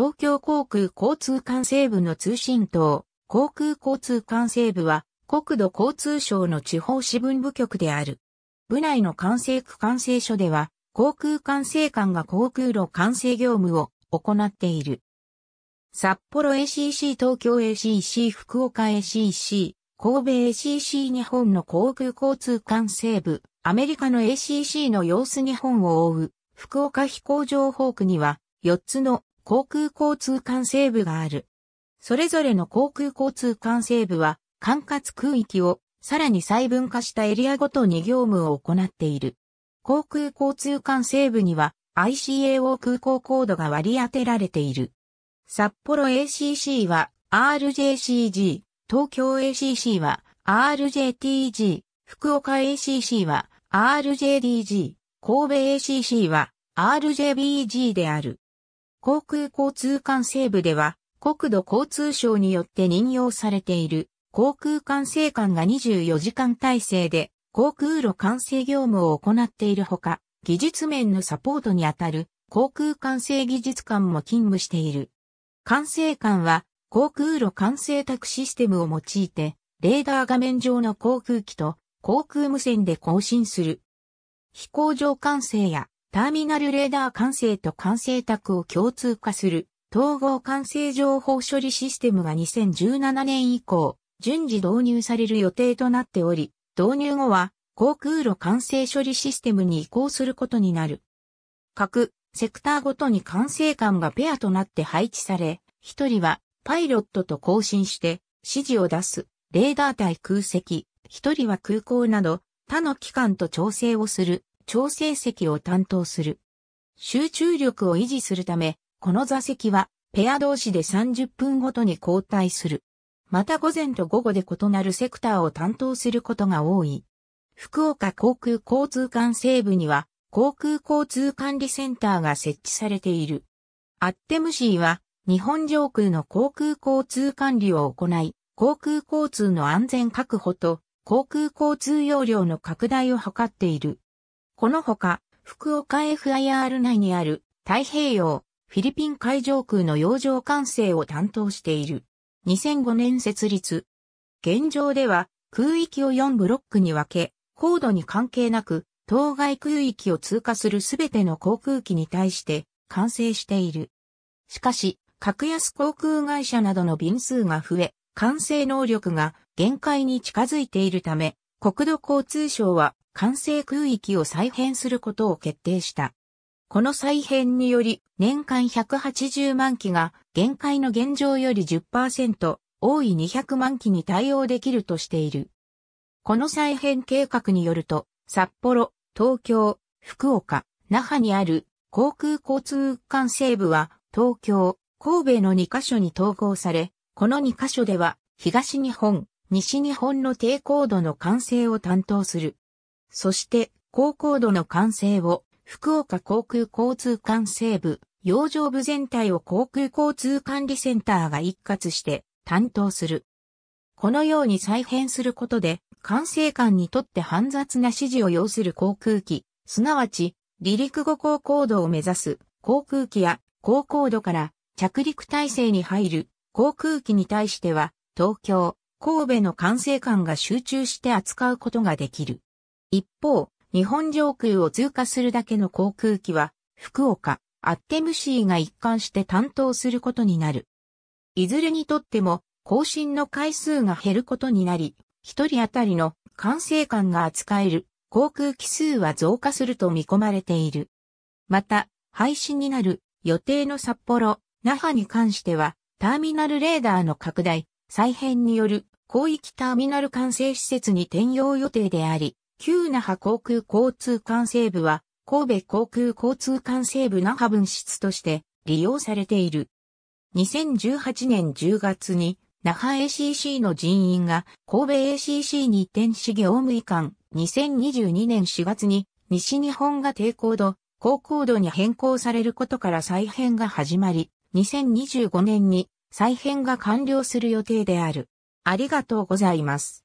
東京航空交通管制部の通信塔、航空交通管制部は国土交通省の地方支分部局である。部内の管制区管制所では、航空管制官が航空路管制業務を行っている。札幌 ACC 東京 ACC 福岡 ACC 神戸 ACC 日本の航空交通管制部、アメリカの ACC の様子日本を覆う福岡飛行情報区には4つの航空交通管制部がある。それぞれの航空交通管制部は、管轄空域をさらに細分化したエリアごとに業務を行っている。航空交通管制部には ICAO 空港コードが割り当てられている。札幌 ACC は RJCG、東京 ACC は RJTG、福岡 ACC は RJDG、神戸 ACC は RJBG である。航空交通管制部では、国土交通省によって任用されている航空管制官が24時間体制で航空路管制業務を行っているほか、技術面のサポートにあたる航空管制技術官も勤務している。管制官は航空路管制宅システムを用いて、レーダー画面上の航空機と航空無線で更新する。飛行場管制やターミナルレーダー管制と管制卓を共通化する統合管制情報処理システムが2017年以降、順次導入される予定となっており、導入後は航空路管制処理システムに移行することになる。各セクターごとに管制官がペアとなって配置され、一人はパイロットと交信して指示を出すレーダー対空席、一人は空港など他の機関と調整をする調整席を担当する。集中力を維持するため、この座席はペア同士で30分ごとに交代する。また午前と午後で異なるセクターを担当することが多い。福岡航空交通管制部には航空交通管理センターが設置されている。アッテムシーは日本上空の航空交通管理を行い、航空交通の安全確保と航空交通容量の拡大を図っている。このほか、福岡 FIR 内にある太平洋、フィリピン海上空の洋上管制を担当している。2005年設立。現状では空域を4ブロックに分け、高度に関係なく、当該空域を通過するすべての航空機に対して完成している。しかし、格安航空会社などの便数が増え、完成能力が限界に近づいているため、国土交通省は完成空域を再編することを決定した。この再編により年間180万機が限界の現状より10%多い200万機に対応できるとしている。この再編計画によると札幌、東京、福岡、那覇にある航空交通管制部は東京、神戸の2カ所に統合され、この2カ所では東日本、西日本の低高度の管制を担当する。そして、高高度の完成を、福岡航空交通管制部、洋上部全体を航空交通管理センターが一括して担当する。このように再編することで、管制官にとって煩雑な指示を要する航空機、すなわち、離陸後高高度を目指す航空機や高高度から着陸体制に入る航空機に対しては、東京、神戸の管制官が集中して扱うことができる。一方、日本上空を通過するだけの航空機は、福岡、アッテムシーが一貫して担当することになる。いずれにとっても、更新の回数が減ることになり、一人当たりの管制官が扱える航空機数は増加すると見込まれている。また、廃止になる予定の札幌、那覇に関しては、ターミナルレーダーの拡大、再編による広域ターミナル管制施設に転用予定であり、旧那覇航空交通管制部は、神戸航空交通管制部那覇分室として利用されている。2018年10月に、那覇 ACC の人員が神戸 ACC に移転し業務移管、2022年4月に西日本が低高度、高高度に変更されることから再編が始まり、2025年に再編が完了する予定である。ありがとうございます。